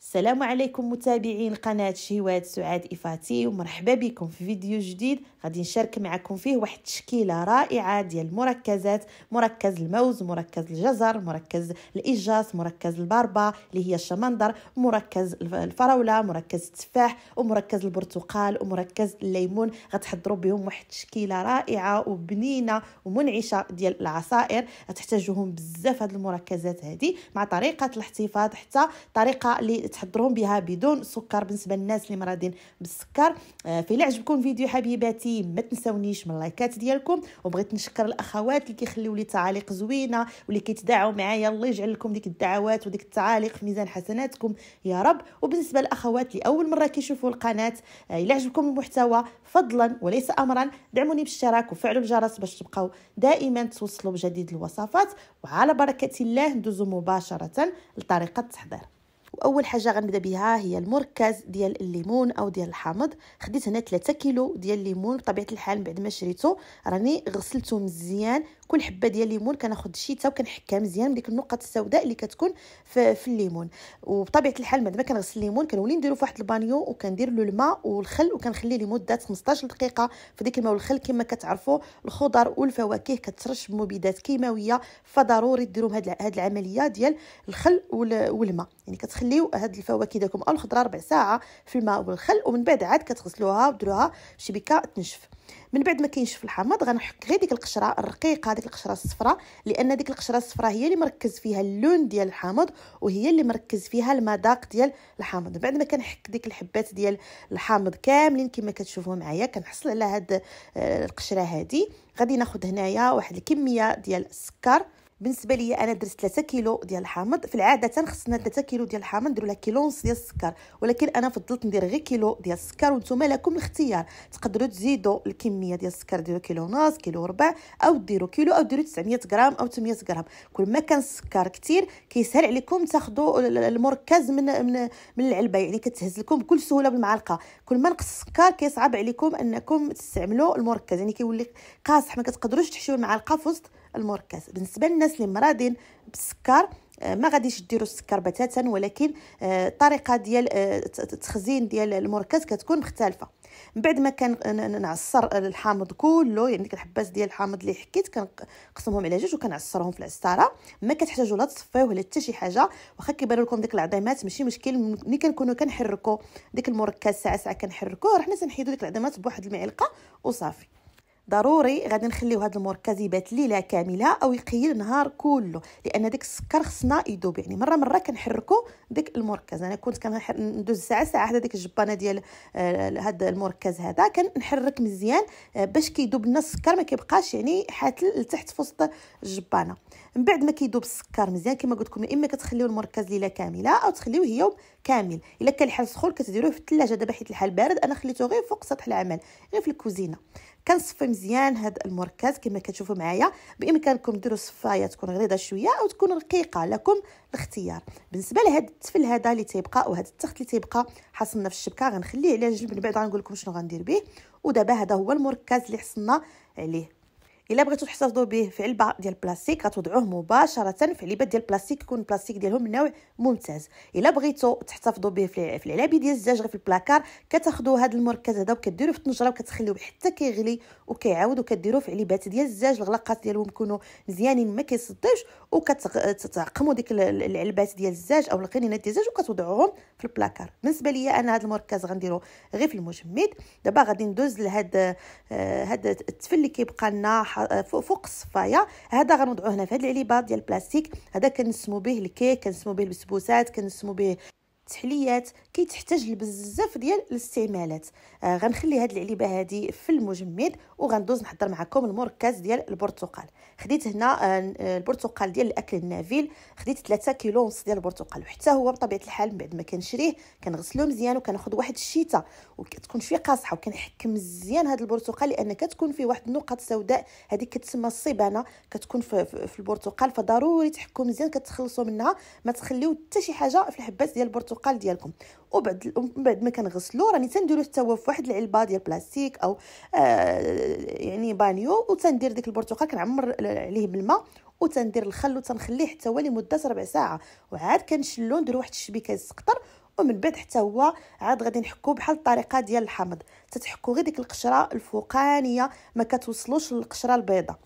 السلام عليكم متابعين قناة شهوات سعاد إفاتي ومرحبا بكم في فيديو جديد غادي نشارك معكم فيه واحد التشكيلة رائعة ديال المركزات مركز الموز مركز الجزر مركز الإجاس مركز الباربا اللي هي الشمندر مركز الفراولة مركز التفاح ومركز البرتقال ومركز الليمون غتحضروا بهم واحد التشكيلة رائعة وبنينة ومنعشة ديال العصائر غتحتاجوهم بزاف هاد المركزات هذه مع طريقة الاحتفاظ حتى طريقة اللي تحضرون بها بدون سكر بالنسبه للناس اللي مرضين بالسكر آه، فإلا عجبكم فيديو حبيباتي ما تنساونيش من اللايكات ديالكم وبغيت نشكر الاخوات اللي كيخليو لي تعاليق زوينه واللي كيتداعوا معايا الله يجعل لكم ديك الدعوات وديك التعاليق في ميزان حسناتكم يا رب وبالنسبه للاخوات اللي اول مره كيشوفوا القناه آه، الا عجبكم المحتوى فضلا وليس امرا دعموني بالاشتراك وفعلوا الجرس باش تبقاو دائما توصلوا بجديد الوصفات وعلى بركه الله ندوزو مباشره لطريقه التحضير واول حاجه غنبدا بها هي المركز ديال الليمون او ديال الحامض خديت هنا 3 كيلو ديال الليمون بطبيعه الحال بعد ما شريته راني غسلته مزيان كل حبه ديال الليمون كناخذ شيتا وكنحكها مزيان بديك النقط السوداء اللي كتكون في, في الليمون وبطبيعه الحال بعد ما كنغسل الليمون كنولي نديرو في واحد البانيو وكندير له الماء والخل وكنخليه لمده 15 دقيقه فديك الماء والخل كما كتعرفوا الخضر والفواكه كترش بمبيدات كيماويه فضروري ديروا هاد العمليه ديال الخل والماء يعني كتخلي خليو هاد الفواكه ديالكم او الخضره ربع ساعه في الماء والخل ومن بعد عاد كتغسلوها وديروها بشبكه تنشف من بعد ما كينشف الحامض غنحك غير ديك القشره الرقيقه ديك القشره الصفراء لان ديك القشره الصفراء هي اللي مركز فيها اللون ديال الحامض وهي اللي مركز فيها المذاق ديال الحامض بعد ما كنحك ديك الحبات ديال الحامض كاملين كما كتشوفوا معايا كنحصل على هاد آه، القشره هذه غادي ناخذ هنايا واحد الكميه ديال السكر بالنسبه ليا انا درت 3 كيلو ديال الحامض في العاده خصنا 3 كيلو ديال الحامض نديروا لها كيلو ونص ديال السكر ولكن انا فضلت ندير غير كيلو ديال السكر وانتم لكم الاختيار تقدروا تزيدوا الكميه ديال السكر ديروا كيلو ونص كيلو وربع او ديروا كيلو او ديروا 900 غرام او 800 غرام كل ما كان السكر كثير كيسهل عليكم تاخذوا المركز من من من العلبه يعني كتهز لكم بكل سهوله بالمعلقه كل ما نقص السكر كيصعب عليكم انكم تستعملوا المركز يعني كيولي قاصح ما كتقدروش تحشيو المعلقه في وسط المركز بالنسبه للناس اللي مرضين بالسكر آه، ما غاديش ديروا السكر بتاتا ولكن الطريقه آه، ديال التخزين آه، ديال المركز كتكون مختلفه من بعد ما كان نعصر الحامض كله يعني ديك الحبات ديال الحامض اللي حكيت كنقسمهم على جوج وكنعصرهم في العصاره ما كتحتاجوا لا تصفيوه ولا حتى شي حاجه واخا كيبان لكم ديك العظيمات ماشي مشكل ملي كنكونوا كنحركوا ديك المركز ساعه ساعه كنحركوه رحنا تنحيدوا ديك العظيمات بواحد المعلقه وصافي ضروري غادي نخليو هاد المركزبات ليله كامله او يقيل نهار كله لان داك السكر خصنا يذوب يعني مره مره كنحركو داك المركز انا كنت كندوز ساعه ساعه حدا ديك الجبانه ديال آه، هاد المركز هذا كنحرك مزيان آه، باش كيذوب لنا السكر ما كيبقاش يعني حاتل لتحت في وسط الجبانه من بعد ما كيذوب السكر مزيان كما قلت لكم اما كتخليو المركز ليله كامله او تخليوه يوم كامل الا كان الحال سخون كتديروه في الثلاجه دابا حيت الحال بارد انا خليته غير فوق سطح العمل غير في الكوزينه كنصفي مزيان هاد المركز كما كتشوفوا معايا بامكانكم ديروا صفايه تكون غليظه شويه او تكون رقيقه لكم الاختيار بالنسبه لهاد التفل هذا اللي تيبقى وهاد التخت اللي تيبقى حاصلنا في الشبكه غنخليه على جنب من بعد غنقول لكم شنو غندير به ودابا هذا هو المركز اللي حصلنا عليه الا بغيتو تحتفظوا به في علبه ديال البلاستيك غتوضعوه مباشره في علبه ديال البلاستيك يكون البلاستيك ديالهم من نوع ممتاز الا بغيتو تحتفظوا به في العلابي ديال الزجاج غير في البلاكار كتاخذوا هذا المركز هذا وكديروه في الطنجره وكتخليوه حتى كيغلي وكيعاود وكديروه في علبات ديال الزجاج الغلاقات ديالهم يكونوا مزيانين ما كيصديوش وكتعقموا ديك العلبات ديال الزجاج او القنينات ديال الزجاج وكتوضعوهم في البلاكار بالنسبه ليا انا هذا المركز غنديرو غير في المجمد دابا غادي ندوز لهاد هذا آه، التفل اللي كيبقى لنا فوق الصفايه هذا غنوضعوه هنا في هذه العليبات ديال البلاستيك هذا كنسمو به الكيك كنسمو به البسبوسات كنسمو به التحليات كيتحتاج لبزاف ديال الاستعمالات آه غنخلي هاد العلبه هادي في المجمد وغندوز نحضر معكم المركز ديال البرتقال خديت هنا آه, آه، البرتقال ديال الاكل النافيل خديت 3 كيلو ونص ديال البرتقال وحتى هو بطبيعه الحال من بعد ما كنشريه كنغسلو مزيان وكناخذ واحد الشيته وكتكون شويه قاصحه وكنحكم مزيان هاد البرتقال لان كتكون فيه واحد النقط سوداء هذيك كتسمى الصبانه كتكون في, في البرتقال فضروري تحكم مزيان كتخلصوا منها ما تخليو حتى شي حاجه في الحبات ديال البرتقال البقال ديالكم وبعد بعد ما كنغسلو راني تنديرو حتى هو في واحد العلبه ديال بلاستيك او آه يعني بانيو وتندير ديك البرتقال كنعمر عليه بالماء وتندير الخل وتنخليه حتى هو لمده ربع ساعه وعاد كنشلو ندير واحد الشبيكه السقطر ومن بعد حتى هو عاد غادي نحكو بحال الطريقه ديال الحامض تتحكو غير ديك القشره الفوقانيه ما كتوصلوش للقشره البيضاء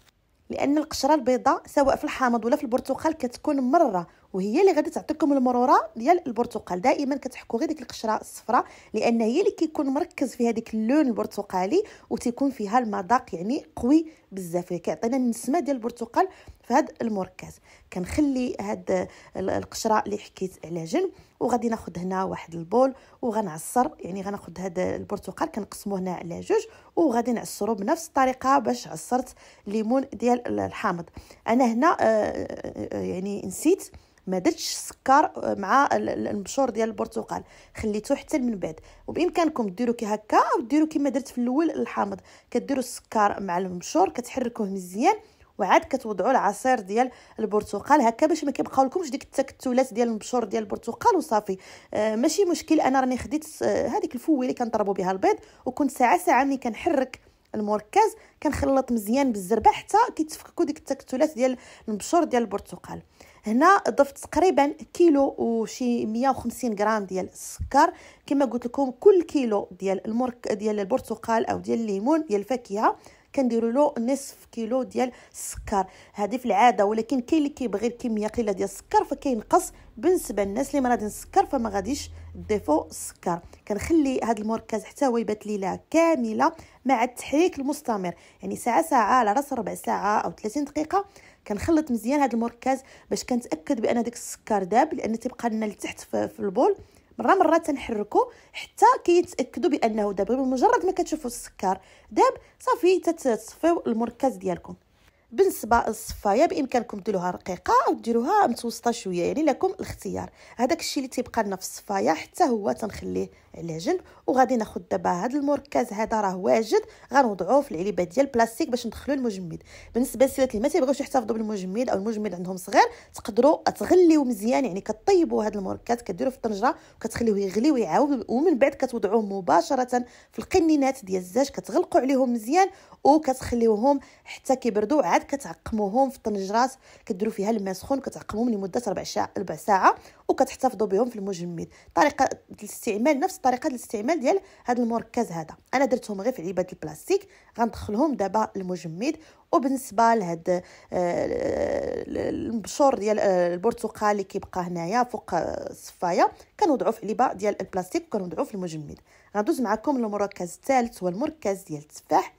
لان القشره البيضاء سواء في الحامض ولا في البرتقال كتكون مره وهي اللي غادي تعطيكم المروره ديال البرتقال دائما كتحكوا غير ديك القشره الصفراء لان هي اللي كيكون مركز في هذيك اللون البرتقالي وتيكون فيها المذاق يعني قوي بزاف يعني كيعطينا النسمه ديال البرتقال في هذا المركز كنخلي هاد القشره اللي حكيت على جنب وغادي ناخذ هنا واحد البول وغنعصر يعني غناخذ هذا البرتقال كنقسموه هنا على جوج وغادي نعصرو بنفس الطريقه باش عصرت الليمون ديال الحامض انا هنا آه، آه، آه، يعني نسيت ما درتش السكر مع المبشور ديال البرتقال خليته حتى من بعد وبامكانكم ديروا كي هكا او ديروا كما درت في الاول الحامض كديروا السكر مع المبشور كتحركوه مزيان وعاد كتوضعوا العصير ديال البرتقال هكا باش ما كيبقاو لكمش ديك التكتلات ديال المبشور ديال البرتقال وصافي آه ماشي مشكل انا راني خديت هذيك الفوي اللي كنضربوا بها البيض وكنت ساعه ساعه ملي كنحرك المركز كنخلط مزيان بالزربه حتى كيتفككوا ديك التكتلات ديال المبشور ديال البرتقال هنا ضفت تقريبا كيلو وشي 150 غرام ديال السكر كما قلت لكم كل كيلو ديال المرك ديال البرتقال او ديال الليمون ديال الفاكهه كنديروا له نصف كيلو ديال السكر هذه في العاده ولكن كاين اللي كيبغي الكميه قليله ديال السكر فكينقص بالنسبه للناس اللي مرضين السكر فما غاديش ديفو السكر كنخلي هذا المركز حتى هو يبات ليله كامله مع التحريك المستمر يعني ساعه ساعه على راس ربع ساعه او 30 دقيقه كنخلط مزيان هذا المركز باش كنتاكد بان داك السكر داب لان تيبقى لنا لتحت في البول مره مره تنحركو حتى كيتاكدوا بانه داب بمجرد ما كتشوفوا السكر داب صافي تتصفيو المركز ديالكم بالنسبه للصفايه بامكانكم ديروها رقيقه او ديروها متوسطه شويه يعني لكم الاختيار هذاك الشيء اللي تيبقى لنا في الصفايه حتى هو تنخليه على جنب وغادي ناخذ دابا هذا المركز هذا راه واجد غنوضعوه في العلبه ديال البلاستيك باش ندخلوا المجمد بالنسبه للسيدات اللي ما تيبغيوش يحتفظوا بالمجمد او المجمد عندهم صغير تقدروا تغليو مزيان يعني كطيبوا هذا المركز كديروا في الطنجره وكتخليوه يغلي ويعاود ومن بعد كتوضعوه مباشره في القنينات ديال الزاج كتغلقوا عليهم مزيان وكتخليوهم حتى كيبردوا عاد عاد كتعقموهم في طنجرات كديروا فيها الماء سخون كتعقموهم لمده ربع ساعه ربع ساعه وكتحتفظوا بهم في المجمد طريقه الاستعمال نفس طريقه الاستعمال ديال هذا المركز هذا انا درتهم غير في علبه البلاستيك غندخلهم دابا المجمد وبالنسبه لهاد آه، المبشور ديال آه، البرتقال اللي كيبقى هنايا فوق آه، الصفايه كنوضعوا في علبه ديال البلاستيك كنوضعوا في المجمد غندوز معكم للمركز الثالث هو المركز ديال التفاح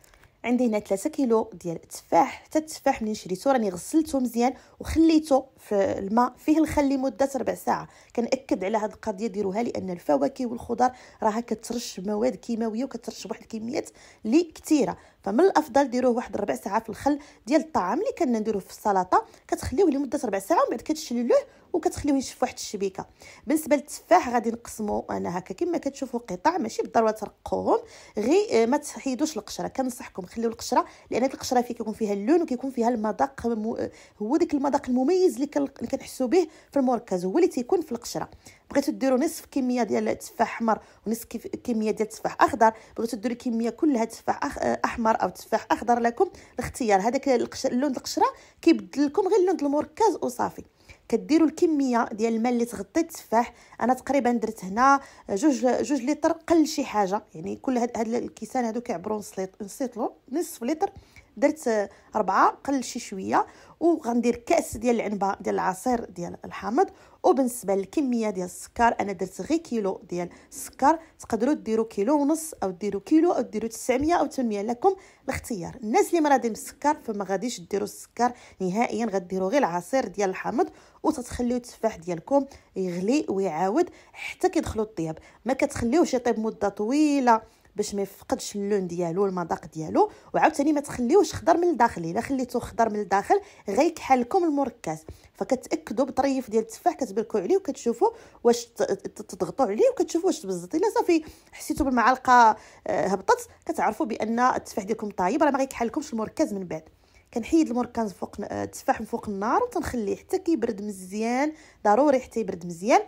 عندي هنا 3 كيلو ديال التفاح حتى التفاح ملي شريته راني غسلته مزيان وخليته في الماء فيه الخل لمده ربع ساعه كنأكد على هذه القضيه ديروها لان الفواكه والخضر راها كترش مواد كيماويه وكترش بواحد الكميات اللي كثيره فمن الافضل ديروه واحد ربع ساعه في الخل ديال الطعام اللي كنا نديروه في السلطه كتخليوه لمده ربع ساعه ومن بعد كتشللوه وكتخليوه يشف واحد الشبيكه بالنسبه للتفاح غادي نقسمو انا هكا كما كتشوفوا قطع ماشي بالضروره ترقوهم غير ما تحيدوش القشره كنصحكم خليو القشره لان القشره فيه كيكون فيها اللون وكيكون فيها المذاق هو داك المذاق المميز اللي كنحسو به في المركز هو اللي تيكون في القشره بغيتو ديروا نصف كميه ديال التفاح احمر ونصف كميه ديال التفاح اخضر بغيتو ديروا كميه كلها تفاح احمر او تفاح اخضر لكم الاختيار هذاك اللون القشره كيبدل لكم غير اللون المركز وصافي كديروا الكميه ديال الماء اللي تغطي التفاح انا تقريبا درت هنا جوج جوج لتر قل شي حاجه يعني كل هاد, هاد الكيسان هادو كيعبروا نص لتر نص لتر درت ربعه قل شي شويه وغندير كاس ديال العنبه ديال العصير ديال الحامض وبالنسبه للكميه ديال السكر انا درت غير كيلو ديال السكر تقدروا ديروا كيلو ونص او ديروا كيلو او ديروا 900 او 800 لكم الاختيار الناس اللي مرضين بالسكر فما غاديش ديروا السكر نهائيا غديروا غير العصير ديال الحامض وتتخليو التفاح ديالكم يغلي ويعاود حتى كيدخلوا الطياب ما كتخليوش يطيب مده طويله باش ما يفقدش اللون ديالو المذاق ديالو وعاوتاني ما تخليوش خضر من الداخل الا خليتو خضر من الداخل غيكحل لكم المركز فكتاكدوا بطريف ديال التفاح كتبلكوا عليه وكتشوفوا واش تضغطوا عليه وكتشوفوا واش تبزط الا صافي حسيتوا بالمعلقه آه، هبطت كتعرفوا بان التفاح ديالكم طايب راه ما غيكحل لكمش المركز من بعد كنحيد المركز فوق آه، التفاح من فوق النار وتنخليه حتى كيبرد مزيان ضروري حتى يبرد مزيان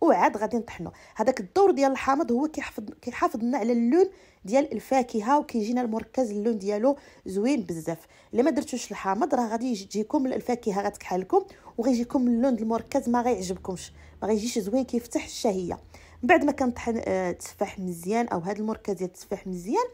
وعاد غادي نطحنو هذاك الدور ديال الحامض هو كيحافظ كيحافظ لنا على اللون ديال الفاكهه وكيجينا المركز اللون ديالو زوين بزاف الا ما درتوش الحامض راه غادي تجيكم الفاكهه غتكحل لكم وغيجيكم اللون المركز ما غيعجبكمش ما غيجيش زوين كيفتح الشهيه من بعد ما كنطحن التفاح آه، مزيان او هذا المركز ديال التفاح مزيان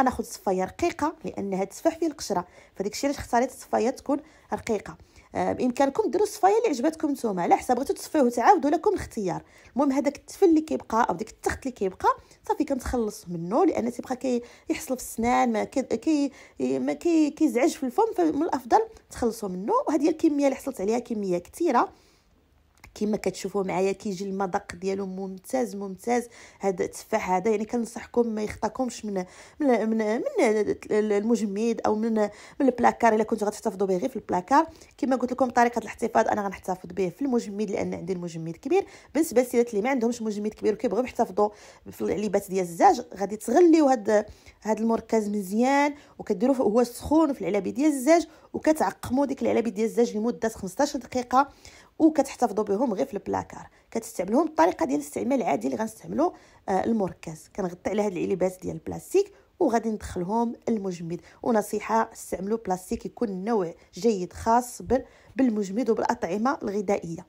غناخذ صفايه رقيقه لان هاد التفاح فيه القشره فداكشي علاش اختاريت الصفايه تكون رقيقه بامكانكم ديروا الصفايه اللي عجبتكم نتوما على حسب بغيتو تصفيوه وتعاودوا لكم الاختيار المهم هذاك التفل اللي كيبقى او ديك التخت اللي كيبقى صافي كنتخلص منه لان تيبقى كي يحصل في السنان ما كي ما كيزعج في الفم فمن الافضل تخلصوا منه وهذه الكميه اللي حصلت عليها كميه كثيره كما كتشوفوا معايا كيجي المذاق ديالو ممتاز ممتاز هذا التفاح هذا يعني كنصحكم ما يخطاكمش من من من, من المجمد او من من البلاكار الا كنتو غتحتفظوا به غير في البلاكار كما قلت لكم طريقه الاحتفاظ انا غنحتفظ به في المجمد لان عندي المجمد كبير بالنسبه للسيدات اللي ما عندهمش مجمد كبير وكيبغيو يحتفظوا في العلبات ديال الزاج غادي تغليو هاد هاد المركز مزيان وكديروه هو سخون في العلبه ديال الزاج وكتعقموا ديك العلبه ديال الزاج لمده 15 دقيقه وكتحتفظوا بهم غير في البلاكار كتستعملهم الطريقه ديال الاستعمال العادي اللي غنستعملو آه المركز كنغطي على هاد العلبات ديال البلاستيك وغادي ندخلهم المجمد ونصيحه استعملوا بلاستيك يكون نوع جيد خاص بالمجمد وبالاطعمه الغذائيه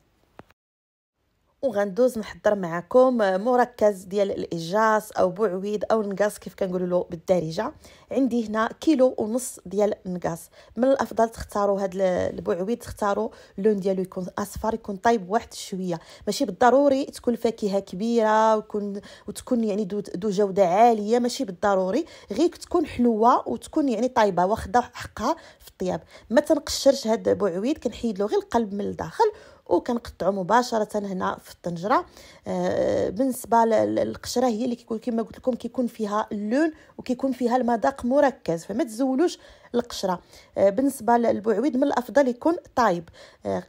وغندوز نحضر معكم مركز ديال الاجاس او بوعويد او النقاص كيف كنقولوا له بالدارجه عندي هنا كيلو ونص ديال النقاص من الافضل تختاروا هاد البوعويد تختاروا اللون ديالو يكون اصفر يكون طايب واحد شويه ماشي بالضروري تكون فاكهه كبيره ويكون وتكون يعني دو, دو جوده عاليه ماشي بالضروري غير تكون حلوه وتكون يعني طايبه واخده حقها في الطياب ما تنقشرش هاد البوعويد كنحيد له غير القلب من الداخل وكنقطعو مباشره هنا في الطنجره آه، بالنسبه للقشره هي اللي كيكون كما قلت لكم كيكون فيها اللون وكيكون فيها المذاق مركز فما تزولوش القشره آه، بالنسبه للبعويد من الافضل يكون طايب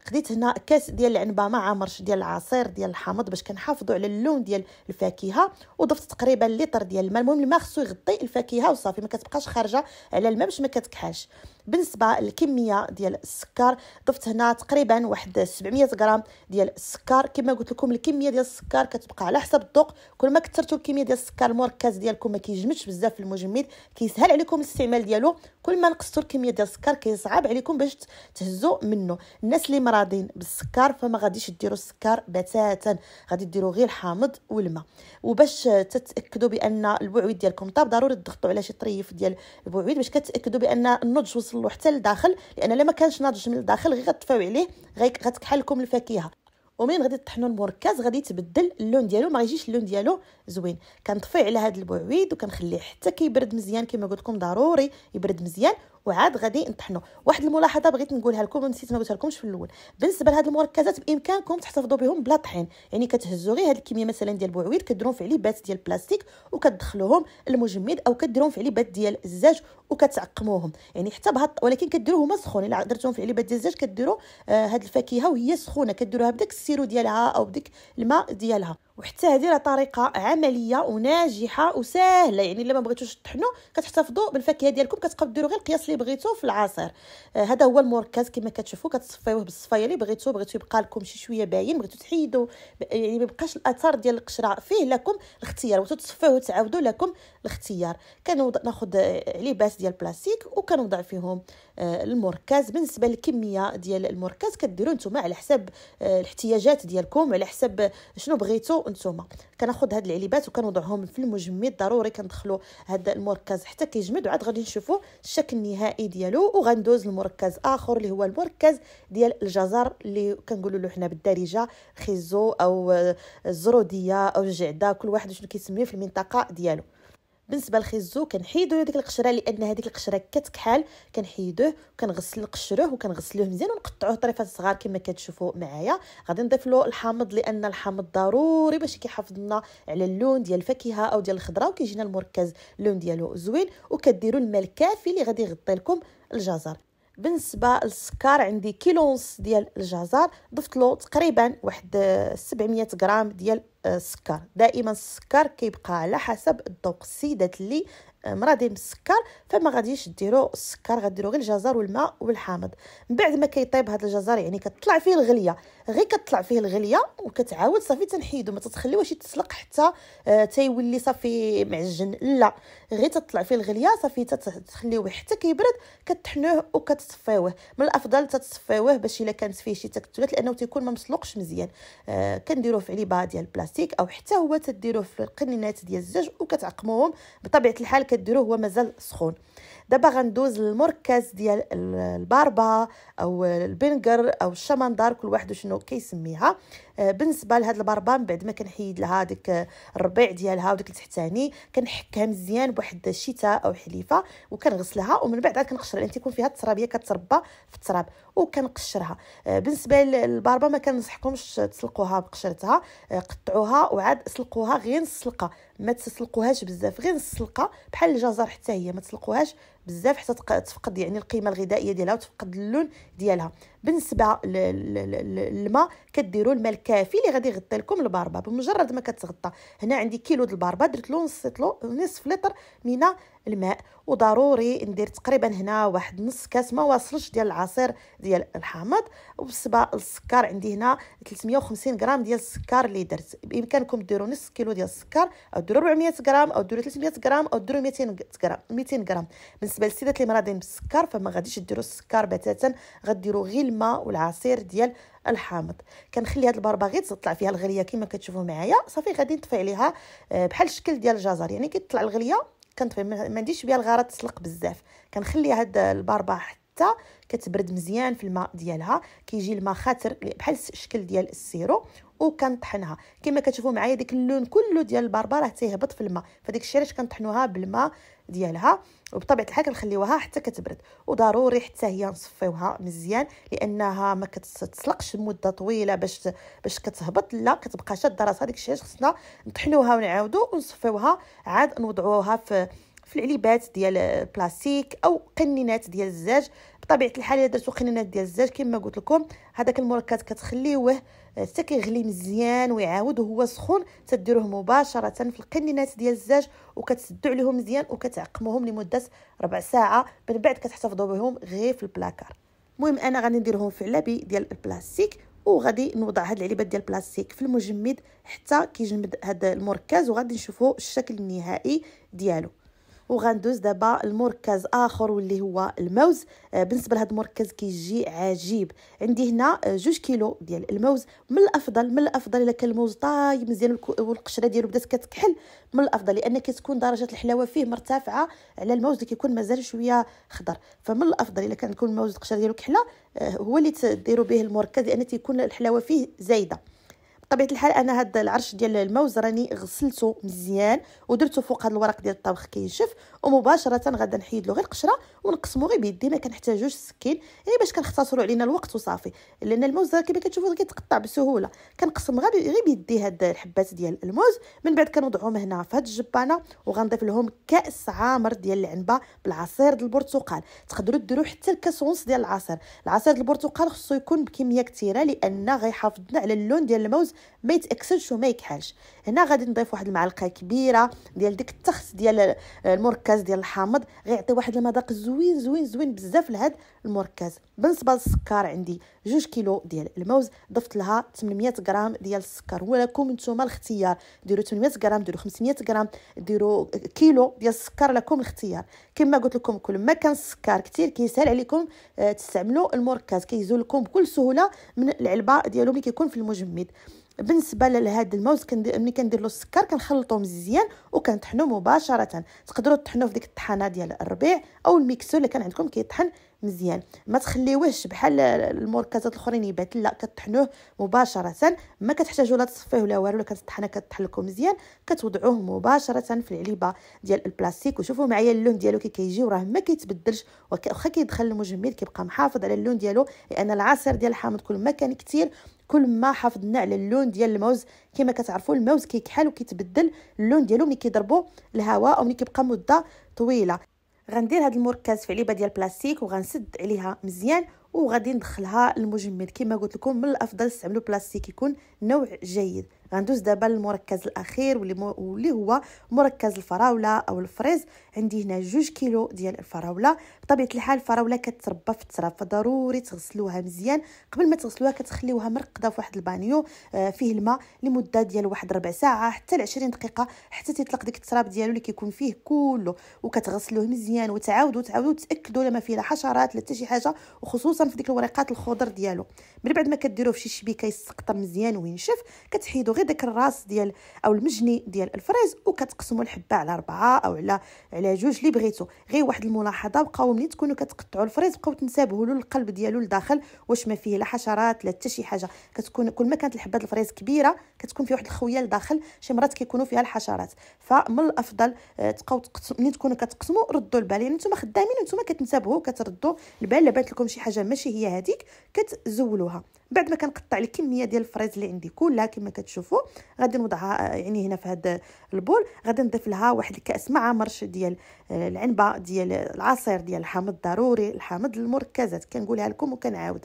خديت آه، هنا كاس ديال العنبه مع مرش ديال العصير ديال الحامض باش كنحافظوا على اللون ديال الفاكهه وضفت تقريبا لتر ديال الماء المهم الماء خصو يغطي الفاكهه وصافي ما كتبقاش خارجه على الماء باش ما كتكحاش بالنسبه للكميه ديال السكر ضفت هنا تقريبا واحد 700 غرام ديال السكر كما قلت لكم الكميه ديال السكر كتبقى على حسب الذوق كل ما كثرتوا الكميه ديال السكر المركز ديالكم ما كيجمدش بزاف في المجمد كيسهل عليكم الاستعمال ديالو كل ما كنقصوا الكميه ديال السكر كيصعب عليكم باش تهزوا منه الناس اللي مراضين بالسكر فما غاديش ديروا السكر بتاتا غادي ديروا غير الحامض والماء وباش تتاكدوا بان البعويد ديالكم طاب ضروري تضغطوا على شي طريف ديال البعويد باش كتاكدوا بان النضج وصل له حتى للداخل لان الا ما كانش ناضج من الداخل غير غتفاو عليه غتكحل لكم الفاكهه ومين غادي تطحنوا المركز غادي يتبدل اللون ديالو ما غيجيش اللون ديالو زوين كنطفي على هذا البعويد وكنخليه حتى كيبرد مزيان كما قلت لكم ضروري يبرد مزيان وعاد غادي نطحنوا واحد الملاحظه بغيت نقولها لكم ونسيت ما قلتها لكمش في الاول بالنسبه لهاد المركزات بامكانكم تحتفظوا بهم بلا طحين يعني كتهزوا غير هاد الكميه مثلا ديال البعويد كديرون في علبات ديال البلاستيك وكتدخلوهم المجمد او كديرون في علبات ديال الزاج وكتعقموهم يعني حتى بهاد ولكن هما سخون الا درتهم في علبات ديال الزاج كديروا آه هاد الفاكهه وهي سخونه كديروها بداك السيرو ديالها او بداك الماء ديالها وحتى هذه راه طريقه عمليه وناجحه وسهله يعني الا ما بغيتوش تطحنوا كتحتفظوا بالفاكهه ديالكم كتبقاو ديروا غير القياس اللي بغيتو في العصير آه هذا هو المركز كما كتشوفوا كتصفيوه بالصفايه اللي بغيتو بغيتو يبقى لكم شي شويه باين بغيتو تحيدوا يعني ما يبقاش الاثار ديال القشره فيه لكم الاختيار بغيتو تصفيوه وتعاودوا لكم الاختيار كنوضع ناخذ آه، لباس ديال البلاستيك وكنوضع فيهم آه المركز بالنسبه للكميه ديال المركز كديروا نتوما على حساب آه الاحتياجات ديالكم على حساب شنو بغيتو كيفاش كناخد هاد العليبات وكنوضعهم في المجمد ضروري كندخلو هاد المركز حتى كيجمد وعاد غادي نشوفو الشكل النهائي ديالو وغندوز لمركز اخر اللي هو المركز ديال الجزر اللي كنقولوا له حنا بالدارجه خيزو او الزروديه او الجعده كل واحد شنو كيسميه في المنطقه ديالو بالنسبه للخيزو كنحيدو ديك القشره لان هذيك القشره كتكحل كنحيدوه وكنغسل القشره وكنغسلوه مزيان ونقطعوه طريفات صغار كما كتشوفوا معايا غادي نضيف له الحامض لان الحامض ضروري باش كيحافظ لنا على اللون ديال الفاكهه او ديال الخضره وكيجينا المركز اللون ديالو زوين وكديروا الماء الكافي اللي غادي يغطي لكم الجزر بالنسبه للسكر عندي كيلو ونص ديال الجزر ضفت له تقريبا واحد 700 آه، غرام ديال السكر آه، دائما السكر كيبقى على حسب الذوق السيدات اللي آه، مرضي بالسكر فما غاديش ديروا السكر غديروا غير الجزر والماء والحامض من بعد ما كيطيب هذا الجزر يعني كتطلع فيه الغليه غير كتطلع فيه الغليه وكتعاود صافي تنحيدو ما تتخليوهش يتسلق حتى آه، تيولي صافي معجن لا غير تطلع فيه الغليه صافي تخليوه حتى كيبرد كتحنوه وكتصفيوه من الافضل تتصفيوه باش الا كانت فيه شي تكتلات لانه تيكون ما مسلوقش مزيان آه كنديروه في علبه ديال البلاستيك او حتى هو تديروه في القنينات ديال الزاج وكتعقموهم بطبيعه الحال كديروه هو مازال سخون دابا غندوز للمركز ديال الباربا او البنجر او الشمندار كل واحد شنو كيسميها آه، بالنسبه لهاد الباربا من بعد ما كنحيد لها داك الربيع ديالها وديك التحتاني كنحكها مزيان بواحد الشتاء او حليفه وكنغسلها ومن بعد عاد كنقشرها لان تيكون فيها الترابيه كتربى في التراب وكنقشرها آه، بالنسبه للباربا ما كنصحكمش تسلقوها بقشرتها آه، قطعوها وعاد سلقوها غير نص سلقه ما تسلقوهاش بزاف غير نص سلقه بحال الجزر حتى هي ما تسلقوهاش بزاف حتى تفقد يعني القيمه الغذائيه ديالها وتفقد اللون ديالها بالنسبه للماء كديروا الماء الكافي اللي غادي يغطي لكم الباربه بمجرد ما كتغطى هنا عندي كيلو ديال الباربه درت له نص لتر من الماء وضروري ندير تقريبا هنا واحد نص كاس ما واصلش ديال العصير ديال الحامض وبالنسبه للسكر عندي هنا 350 غرام ديال السكر اللي درت بامكانكم ديروا نص كيلو ديال السكر او ديروا 400 غرام او ديروا 300 غرام او ديروا 200 غرام 200 غرام بالنسبه للسيدات اللي مرضين بالسكر فما غاديش ديروا السكر بتاتا غديروا غير الماء والعصير ديال الحامض كنخلي هاد غير تطلع فيها الغليه كما كتشوفوا معايا صافي غادي نطفي عليها آه، بحال الشكل ديال الجزر يعني كيطلع الغليه كنطفي ما عنديش بها الغرض تسلق بزاف كنخلي هاد الباربا حتى كتبرد مزيان في الماء ديالها كيجي الماء خاتر بحال الشكل ديال السيرو وكنطحنها كما كتشوفوا معايا ديك اللون كله ديال الباربا راه تيهبط في الماء فداك الشيء علاش كنطحنوها بالماء ديالها وبطبيعه الحال كنخليوها حتى كتبرد وضروري حتى هي نصفيوها مزيان لانها ما كتتسلقش مده طويله باش باش كتهبط لا كتبقى شاده راسها داك الشيء خصنا نطحنوها ونعاودو ونصفيوها عاد نوضعوها في في العلبات ديال البلاستيك او قنينات ديال الزاج بطبيعه الحال الا درتو قنينات ديال الزاج كما قلت لكم هذاك المركز كتخليوه حتى كيغلي مزيان ويعاود وهو سخون تديروه مباشره في القنينات ديال الزاج وكتسدو عليهم مزيان وكتعقموهم لمده ربع ساعه من بعد كتحتفظوا بهم غير في البلاكار المهم انا غادي نديرهم في علبي ديال البلاستيك وغادي نوضع هاد العلبات ديال البلاستيك في المجمد حتى كيجمد هذا المركز وغادي نشوفوا الشكل النهائي ديالو وغندوز دابا المركز اخر واللي هو الموز آه، بالنسبه لهذا المركز كيجي عجيب عندي هنا آه، جوج كيلو ديال الموز من الافضل من الافضل الا كان الموز طايب مزيان والقشره ديالو بدات كتكحل من الافضل لان كتكون درجه الحلاوه فيه مرتفعه على الموز اللي كيكون مازال شويه خضر فمن الافضل الا كان يكون الموز القشره ديالو كحله آه، هو اللي تديروا به المركز لان تيكون الحلاوه فيه زايده بطبيعه الحال انا هذا العرش ديال الموز راني غسلته مزيان ودرته فوق هذا الورق ديال الطبخ كينشف ومباشره غادا نحيد له غير القشره ونقسمه غير بيدي ما كنحتاجوش السكين يعني باش كنختصروا علينا الوقت وصافي لان الموز كما كتشوفوا كيتقطع بسهوله كنقسم غير بيدي هاد الحبات ديال الموز من بعد كنوضعهم هنا في هاد الجبانه وغنضيف لهم كاس عامر ديال العنبه بالعصير ديال البرتقال تقدروا ديروا حتى الكاس ونص ديال العصير العصير ديال البرتقال خصو يكون بكميه كثيره لان غيحافظنا على اللون ديال الموز ما يتاكسلش وما يكحلش هنا غادي نضيف واحد المعلقه كبيره ديال ديك التخت ديال آه، المركز ديال الحامض غيعطي واحد المذاق زوين زوين زوين بزاف لهاد المركز بالنسبه للسكر عندي جوج كيلو ديال الموز ضفت لها 800 غرام ديال السكر ولكم نتوما الاختيار ديروا 800 غرام ديروا 500 غرام ديروا كيلو ديال السكر لكم الاختيار كما قلت لكم كل ما كان السكر كثير كيسهل عليكم آه، تستعملوا المركز كيزول لكم بكل سهوله من العلبه ديالو ملي كيكون في المجمد بالنسبه لهاد الموز كندير ملي كندير له السكر كنخلطو مزيان وكنطحنو مباشره تقدروا تطحنوه في ديك الطحانه ديال الربيع او الميكسو اللي كان عندكم كيطحن مزيان ما تخليوهش بحال المركزات الاخرين يبات لا كطحنوه مباشره ما كتحتاجوا لا تصفيه ولا والو كتطحنه كطحن لكم مزيان كتوضعوه مباشره في العلبه ديال البلاستيك وشوفوا معايا اللون ديالو كي كيجي وراه ما كيتبدلش واخا كيدخل المجمد كيبقى محافظ على اللون ديالو لان العصير ديال الحامض كل ما كان كثير كل ما حافظنا على اللون ديال الموز كما كتعرفوا الموز كيكحل وكيتبدل اللون ديالو ملي كيضربو الهواء او ملي كيبقى مده طويله غندير هذا المركز في علبه ديال البلاستيك وغنسد عليها مزيان وغادي ندخلها المجمد كما قلت لكم من الافضل تستعملوا بلاستيك يكون نوع جيد غندوز دابا للمركز الاخير واللي, هو مركز الفراوله او الفريز عندي هنا جوج كيلو ديال الفراوله بطبيعه الحال الفراوله كتربى في التراب فضروري تغسلوها مزيان قبل ما تغسلوها كتخليوها مرقده في واحد البانيو آه، فيه الماء لمده ديال واحد ربع ساعه حتى ل 20 دقيقه حتى تيطلق ديك التراب ديالو اللي كيكون فيه كله وكتغسلوه مزيان وتعاودوا تعاودوا تاكدوا لا ما فيه لا حشرات لا حتى شي حاجه وخصوصا في ديك الورقات الخضر ديالو من بعد ما كديروه في شي شبيكه يسقطه مزيان وين كينشف كتحيدوا غير داك الراس ديال او المجني ديال الفريز وكتقسموا الحبه على ربعه او على على جوج اللي بغيتو غير واحد الملاحظه بقاو ملي تكونوا كتقطعوا الفريز بقاو تنتبهوا له القلب ديالو لداخل واش ما فيه لا حشرات لا حتى شي حاجه كتكون كل ما كانت الحبات الفريز كبيره كتكون فيه واحد الخويه لداخل شي مرات كيكونوا فيها الحشرات فمن الافضل آه، تبقاو ملي تكونوا كتقسموا ردوا البال يعني نتوما خدامين نتوما كتنتبهوا كتردوا البال بانت لكم شي حاجه ماشي هي هذيك كتزولوها بعد ما كنقطع الكميه ديال الفريز اللي عندي كلها كما كتشوفوا غادي نوضعها آه، يعني هنا في هذا البول غادي نضيف لها واحد الكاس مع مرش ديال آه، العنبه ديال العصير ديال الحامض ضروري الحامض المركزات كنقولها لكم وكنعاود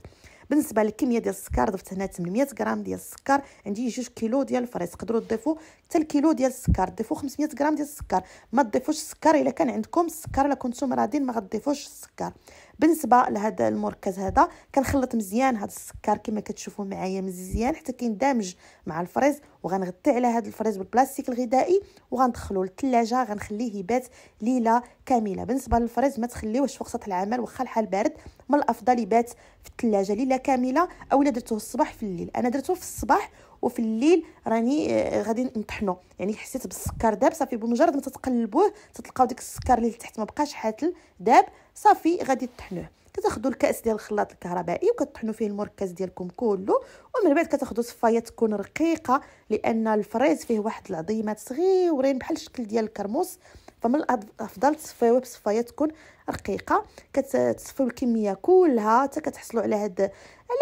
بالنسبه للكميه ديال السكر ضفت هنا 800 غرام ديال السكر عندي 2 كيلو ديال الفريز تقدروا تضيفوا حتى الكيلو ديال السكر ضيفوا 500 غرام ديال السكر ما تضيفوش السكر الا كان عندكم السكر الا كنتم راضين ما غتضيفوش السكر بالنسبه لهذا المركز هذا كنخلط مزيان هذا السكر كما كتشوفوا معايا مزيان حتى كيندمج مع الفريز وغنغطي على هذا الفريز بالبلاستيك الغذائي وغندخلو للثلاجه غنخليه يبات ليله كامله بالنسبه للفريز ما تخليوهش في وسط العمل واخا الحال بارد من الافضل يبات في الثلاجه ليله كامله اولا درتوه الصباح في الليل انا درتوه في الصباح وفي الليل راني آه، غادي نطحنو يعني حسيت بالسكر داب صافي بمجرد ما تتقلبوه تتلقاو ديك السكر اللي تحت ما بقاش حاتل داب صافي غادي تطحنوه كتاخذوا الكاس ديال الخلاط الكهربائي وكتطحنوا فيه المركز ديالكم كله ومن بعد كتاخذوا صفايه تكون رقيقه لان الفريز فيه واحد العظيمات صغيورين بحال الشكل ديال الكرموس فمن الافضل تصفيوه بصفايه تكون رقيقه كتصفيو الكميه كلها حتى كتحصلوا على هاد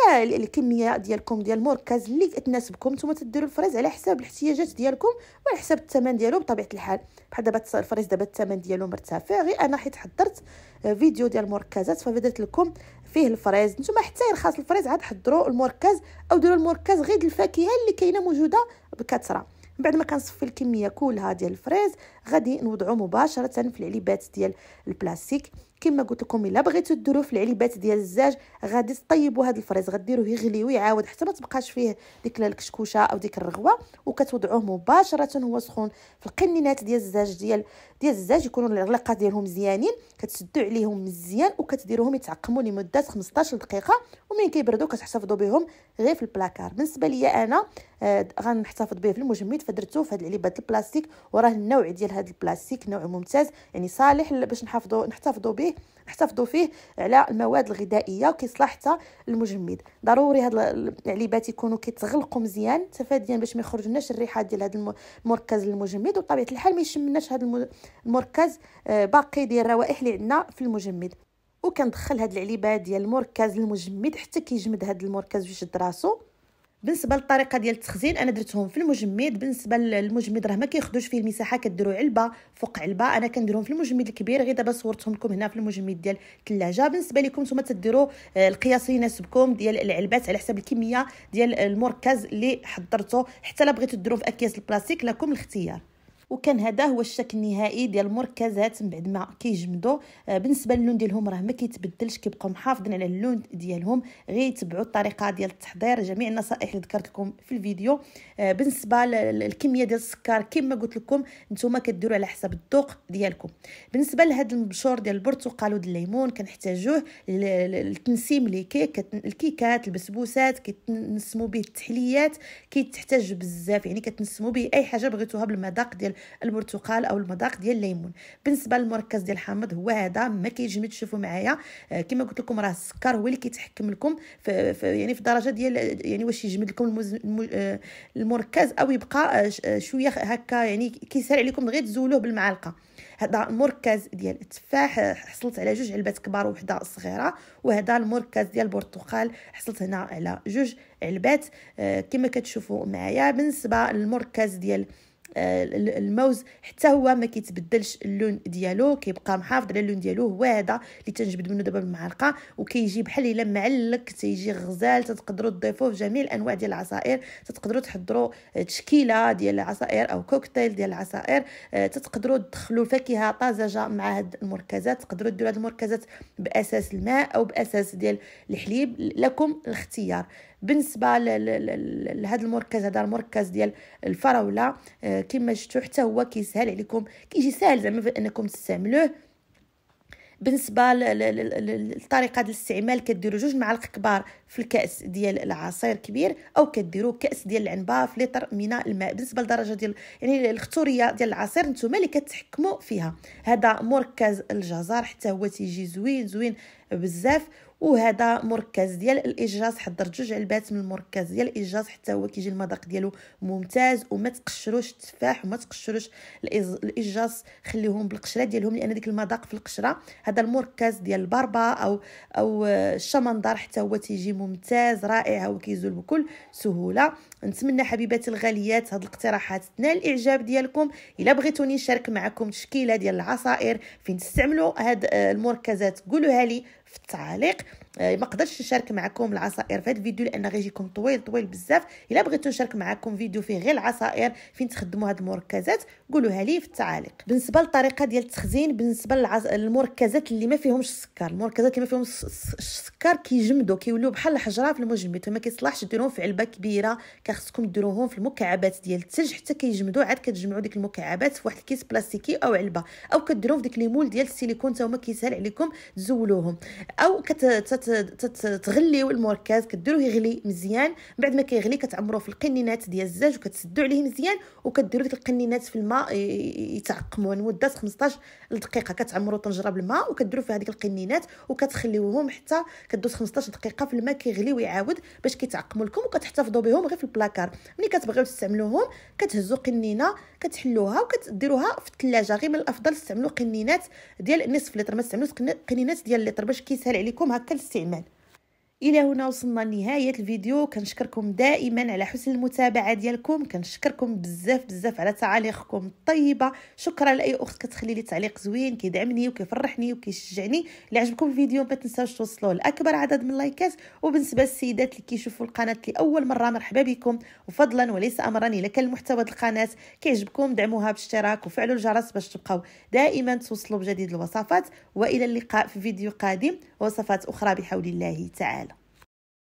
على الكميه ديالكم ديال المركز اللي تناسبكم نتوما تديروا الفريز على حساب الاحتياجات ديالكم وعلى حساب الثمن ديالو بطبيعه الحال بحال دابا الفريز دابا الثمن ديالو مرتفع غير انا حيت حضرت آه، فيديو ديال المركزات فبدات لكم فيه الفريز نتوما حتى يرخص الفريز عاد حضروا المركز او ديروا المركز غير الفاكهه اللي كاينه موجوده بكثره من بعد ما كنصفي الكميه كلها ديال الفريز غادي نوضعو مباشره في العلبات ديال البلاستيك كما قلت لكم الا بغيتو ديروه في العلبات ديال الزاج غادي تطيبوا هذا الفريز غديروه يغلي ويعاود حتى ما تبقاش فيه ديك الكشكوشه او ديك الرغوه وكتوضعوه مباشره هو سخون في القنينات ديال الزاج ديال ديال الزاج يكونوا العلاقه ديالهم مزيانين كتسدوا عليهم مزيان وكتديروهم يتعقموا لمده 15 دقيقه ومن كيبردوا كتحتفظوا بهم غير في البلاكار بالنسبه ليا انا آه، غنحتفظ به في المجمد فدرتو في هاد العلبات البلاستيك وراه النوع ديال هاد البلاستيك نوع ممتاز يعني صالح باش نحافظو نحتفظو به نحتفظوا فيه على المواد الغذائيه وكيصلح حتى المجمد ضروري هاد العلبات يكونوا كيتغلقوا مزيان تفاديا باش ما يخرجناش الريحه ديال هاد المركز المجمد وطبيعه الحال ما يشمناش هاد المركز آه، باقي ديال الروائح اللي عندنا في المجمد وكندخل هاد العلبات ديال المركز المجمد حتى كيجمد هاد المركز ويشد راسو بالنسبه للطريقه ديال التخزين انا درتهم في المجمد بالنسبه للمجمد راه ما كياخذوش فيه المساحه كديروا علبه فوق علبه انا كنديرهم في المجمد الكبير غير دابا صورتهم لكم هنا في المجمد ديال الثلاجه بالنسبه لكم نتوما تديروا آه، القياس اللي يناسبكم ديال العلبات على حسب الكميه ديال المركز اللي حضرته حتى لا بغيتو ديروه في اكياس البلاستيك لكم الاختيار وكان هذا هو الشكل النهائي ديال المركزات من بعد ما كيجمدوا آه، بالنسبه للون ديالهم راه ما كيتبدلش كيبقاو محافظين على اللون ديالهم غير يتبعوا الطريقه ديال التحضير جميع النصائح اللي ذكرت لكم في الفيديو آه، بالنسبه للكميه ديال السكر كما قلت لكم نتوما كديروا على حسب الذوق ديالكم بالنسبه لهذا المبشور ديال البرتقال وديال الليمون كنحتاجوه لتنسيم لي كيك الكيكات البسبوسات كيتنسموا به التحليات كيتحتاج بزاف يعني كتنسموا به اي حاجه بغيتوها بالمذاق ديال البرتقال او المذاق ديال الليمون بالنسبه للمركز ديال الحامض هو هذا ما كيجمد تشوفوا معايا آه، كما قلت لكم راه السكر هو اللي كيتحكم لكم في, يعني في الدرجه ديال يعني واش يجمد لكم آه، المركز او يبقى آه، شويه هكا يعني كيسهل عليكم غير تزولوه بالمعلقه هذا المركز ديال التفاح حصلت على جوج علبات كبار وحده صغيره وهذا المركز ديال البرتقال حصلت هنا على جوج علبات كما كتشوفوا معايا بالنسبه للمركز ديال الموز حتى هو ما كيتبدلش اللون ديالو كيبقى محافظ على اللون ديالو هو هذا اللي تنجبد منه دابا بالمعلقه وكيجي بحال الا معلك تيجي غزال تقدروا تضيفوه في جميع الانواع ديال العصائر تقدروا تحضروا تشكيله ديال العصائر او كوكتيل ديال العصائر آه، تقدروا تدخلوا فاكهه طازجه مع هاد المركزات تقدروا ديروا هاد المركزات باساس الماء او باساس ديال الحليب لكم الاختيار بالنسبه لهذا المركز هذا المركز ديال الفراوله آه، كما شفتوا حتى هو كيسهل عليكم كيجي سهل زعما انكم تستعملوه بالنسبه للطريقه ديال الاستعمال كديروا جوج معالق كبار في الكاس ديال العصير كبير او كديروا كاس ديال العنبه في لتر من الماء بالنسبه لدرجه ديال يعني الختوريه ديال العصير نتوما اللي كتحكموا فيها هذا مركز الجزر حتى هو تيجي زوين زوين بزاف وهذا مركز ديال الاجراس حضرت جوج علبات من المركز ديال الاجراس حتى هو كيجي المذاق ديالو ممتاز وما تقشروش التفاح وما تقشروش الاجراس خليهم بالقشره ديالهم لان ديك المذاق في القشره هذا المركز ديال الباربا او او الشمندر حتى هو تيجي ممتاز رائع وكيزول بكل سهوله نتمنى حبيباتي الغاليات هاد الاقتراحات تنال الاعجاب ديالكم الا بغيتوني نشارك معكم تشكيله ديال العصائر فين تستعملوا هاد آه، المركزات قولوها لي في التعليق آه، ما قدرتش نشارك معكم العصائر في هذا الفيديو لان غيجيكم طويل طويل بزاف الا بغيتو نشارك معكم فيديو فيه غير العصائر فين تخدموا هاد المركزات قولوها لي في التعاليق بالنسبه للطريقه ديال التخزين بالنسبه للمركزات اللي ما فيهمش السكر المركزات اللي ما فيهم السكر كيجمدوا كيولوا بحال الحجره في المجمد فما كيصلحش ديروهم في علبه كبيره كخصكم ديروهم في المكعبات ديال الثلج حتى كيجمدوا عاد كتجمعوا ديك المكعبات في واحد الكيس بلاستيكي او علبه او كديروهم في ديك ليمول ديال السيليكون حتى هما كيسهل عليكم تزولوهم او كت تتغليو المركز كديروه يغلي مزيان بعد ما كيغلي كتعمروه في القنينات ديال الزاج وكتسدو عليه مزيان وكديروا ديك القنينات في الماء يتعقموا لمده 15 دقيقه كتعمروا طنجره بالماء وكديروا فيها هذيك القنينات وكتخليوهم حتى كدوز 15 دقيقه في الماء كيغلي ويعاود باش كيتعقموا لكم وكتحتفظوا بهم غير في البلاكار ملي كتبغيو تستعملوهم كتهزوا قنينه كتحلوها وكديروها في الثلاجه غير من الافضل تستعملوا قنينات ديال نصف لتر ما تستعملوش قنينات ديال اللتر باش كيسهل عليكم هكا الاستعمال statement الى هنا وصلنا لنهايه الفيديو كنشكركم دائما على حسن المتابعه ديالكم كنشكركم بزاف بزاف على تعاليقكم الطيبه شكرا لاي اخت كتخلي لي تعليق زوين كيدعمني وكيفرحني وكيشجعني اللي عجبكم الفيديو ما تنساوش توصلوه لاكبر عدد من اللايكات وبالنسبه للسيدات اللي كيشوفوا القناه لاول مره مرحبا بكم وفضلا وليس امرا الا كان المحتوى ديال القناه كيعجبكم دعموها باشتراك وفعلوا الجرس باش تبقاو دائما توصلوا بجديد الوصفات والى اللقاء في فيديو قادم وصفات اخرى بحول الله تعالى